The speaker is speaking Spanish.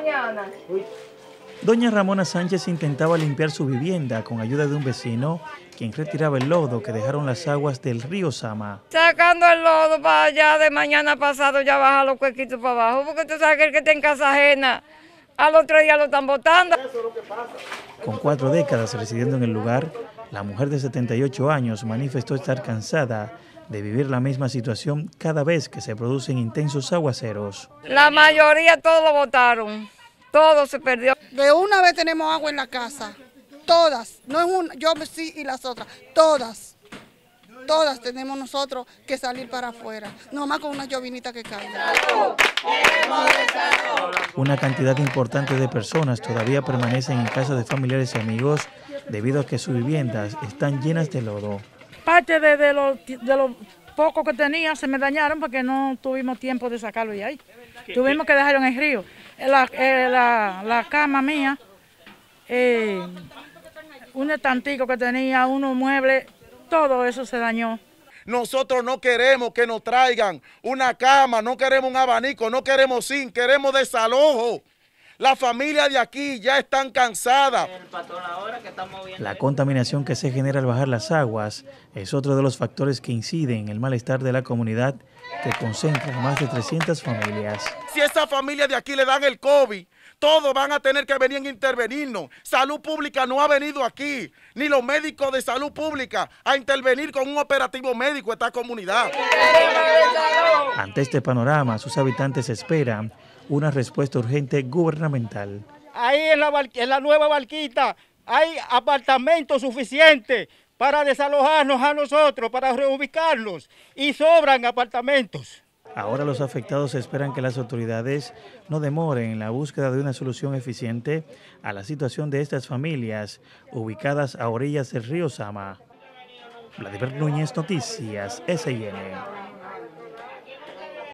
Mañana. Doña Ramona Sánchez intentaba limpiar su vivienda con ayuda de un vecino, quien retiraba el lodo que dejaron las aguas del río Sama. Sacando el lodo para allá de mañana pasado ya baja los cuequitos para abajo, porque tú sabes que el que está en casa ajena, al otro día lo están botando. Con cuatro décadas residiendo en el lugar, la mujer de 78 años manifestó estar cansada de vivir la misma situación cada vez que se producen intensos aguaceros. La mayoría todos lo votaron, todo se perdió. De una vez tenemos agua en la casa, todas, no es una, yo sí y las otras, todas. Todas tenemos nosotros que salir para afuera, nomás con una llovinita que caiga. Una cantidad importante de personas todavía permanecen en casa de familiares y amigos debido a que sus viviendas están llenas de lodo. Parte de, de lo, poco que tenía se me dañaron porque no tuvimos tiempo de sacarlo de ahí. Tuvimos que dejarlo en el río. Eh, eh, la, cama mía, eh, un estantico que tenía, unos muebles, todo eso se dañó. Nosotros no queremos que nos traigan una cama, no queremos un abanico, no queremos sin, queremos desalojo. La familia de aquí ya están cansadas. La contaminación que se genera al bajar las aguas es otro de los factores que inciden en el malestar de la comunidad que concentra más de 300 familias. Si esta familia de aquí le dan el COVID, todos van a tener que venir a intervenirnos. Salud Pública no ha venido aquí, ni los médicos de Salud Pública, a intervenir con un operativo médico esta comunidad. Ante este panorama, sus habitantes esperan una respuesta urgente gubernamental. Ahí en la, nueva barquita hay apartamentos suficientes para desalojarnos a nosotros, para reubicarnos y sobran apartamentos. Ahora los afectados esperan que las autoridades no demoren en la búsqueda de una solución eficiente a la situación de estas familias ubicadas a orillas del río Sama. Vladimir Núñez, Noticias, S.N.